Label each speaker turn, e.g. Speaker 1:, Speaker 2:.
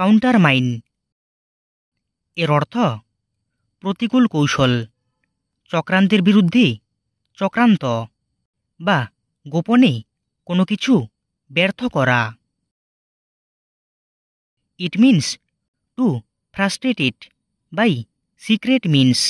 Speaker 1: counter mine এর অর্থ প্রতিকূল কৌশল চক্রান্তের বিরুদ্ধে চক্রান্ত বা গোপনে কোনো কিছু ব্যর্থ করা it means to frustrated by
Speaker 2: secret means